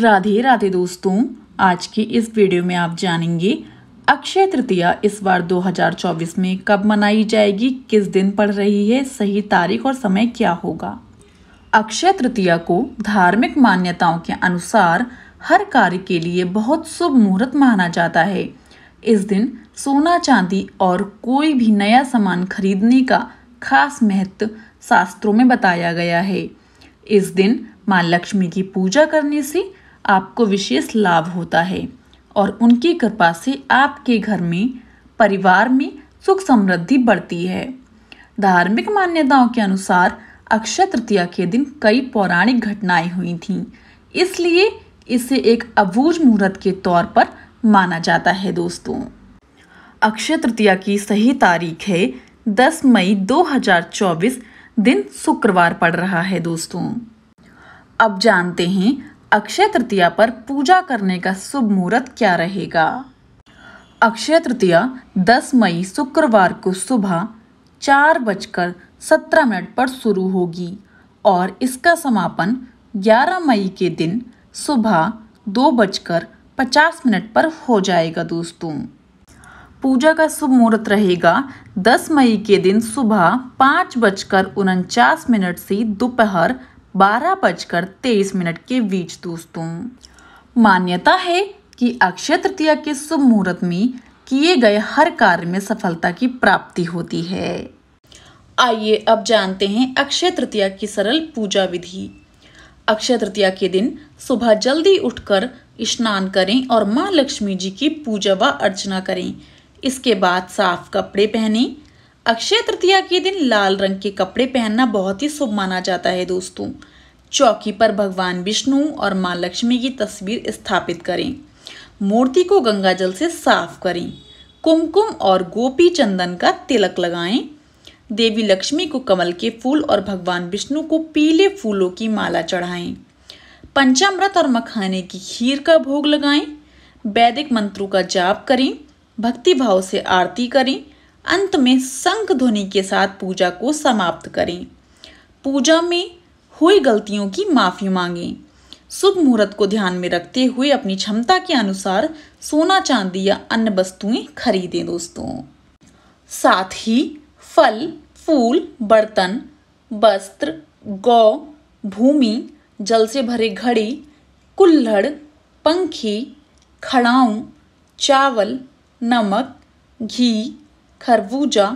राधे राधे दोस्तों आज के इस वीडियो में आप जानेंगे अक्षय तृतीया इस बार 2024 में कब मनाई जाएगी किस दिन पड़ रही है सही तारीख और समय क्या होगा अक्षय तृतीया को धार्मिक मान्यताओं के अनुसार हर कार्य के लिए बहुत शुभ मुहूर्त माना जाता है इस दिन सोना चांदी और कोई भी नया सामान खरीदने का खास महत्व शास्त्रों में बताया गया है इस दिन माँ लक्ष्मी की पूजा करने से आपको विशेष लाभ होता है और उनकी कृपा से आपके घर में परिवार में सुख समृद्धि बढ़ती है धार्मिक मान्यताओं के अनुसार अक्षय तृतीया के दिन कई पौराणिक घटनाएं हुई थीं इसलिए इसे एक अबूज मुहूर्त के तौर पर माना जाता है दोस्तों अक्षय तृतीया की सही तारीख है 10 मई 2024 दिन शुक्रवार पड़ रहा है दोस्तों अब जानते हैं अक्षय तृतीया पर पूजा करने का शुभ मुहूर्त क्या रहेगा अक्षय तृतीया 10 मई शुक्रवार को सुबह चार बजकर सत्रह मिनट पर शुरू होगी और इसका समापन 11 मई के दिन सुबह दो बजकर पचास मिनट पर हो जाएगा दोस्तों पूजा का शुभ मुहूर्त रहेगा 10 मई के दिन सुबह पाँच बजकर उनचास मिनट से दोपहर बारह बजकर तेईस मिनट के बीच दोस्तों मान्यता है कि अक्षय तृतीया के शुभ मुहूर्त में किए गए हर कार्य में सफलता की प्राप्ति होती है आइए अब जानते हैं अक्षय तृतीया की सरल पूजा विधि अक्षय तृतीया के दिन सुबह जल्दी उठकर स्नान करें और माँ लक्ष्मी जी की पूजा व अर्चना करें इसके बाद साफ कपड़े पहनें अक्षय तृतीया के दिन लाल रंग के कपड़े पहनना बहुत ही शुभ माना जाता है दोस्तों चौकी पर भगवान विष्णु और माँ लक्ष्मी की तस्वीर स्थापित करें मूर्ति को गंगा जल से साफ करें कुमकुम और गोपी चंदन का तिलक लगाएं देवी लक्ष्मी को कमल के फूल और भगवान विष्णु को पीले फूलों की माला चढ़ाएं पंचामृत और मखाने की खीर का भोग लगाएं वैदिक मंत्रों का जाप करें भक्ति भाव से आरती करें अंत में संख ध्वनि के साथ पूजा को समाप्त करें पूजा में हुई गलतियों की माफ़ी मांगें शुभ मुहूर्त को ध्यान में रखते हुए अपनी क्षमता के अनुसार सोना चांदी या अन्य वस्तुएं खरीदें दोस्तों साथ ही फल फूल बर्तन वस्त्र गौ भूमि जल से भरे घड़ी कुल्हड़ पंखी खड़ाऊँ चावल नमक घी खरबूजा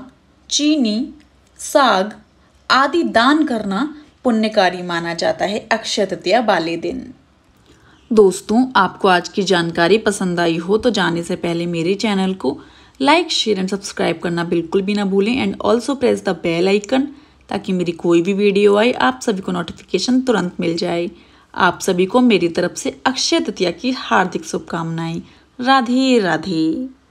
चीनी साग आदि दान करना पुण्यकारी माना जाता है अक्षय तृतीया वाले दिन दोस्तों आपको आज की जानकारी पसंद आई हो तो जाने से पहले मेरे चैनल को लाइक शेयर एंड सब्सक्राइब करना बिल्कुल भी ना भूलें and also press the bell icon ताकि मेरी कोई भी वीडियो आए आप सभी को नोटिफिकेशन तुरंत मिल जाए आप सभी को मेरी तरफ से अक्षय तृतीया की हार्दिक शुभकामनाएं राधे राधे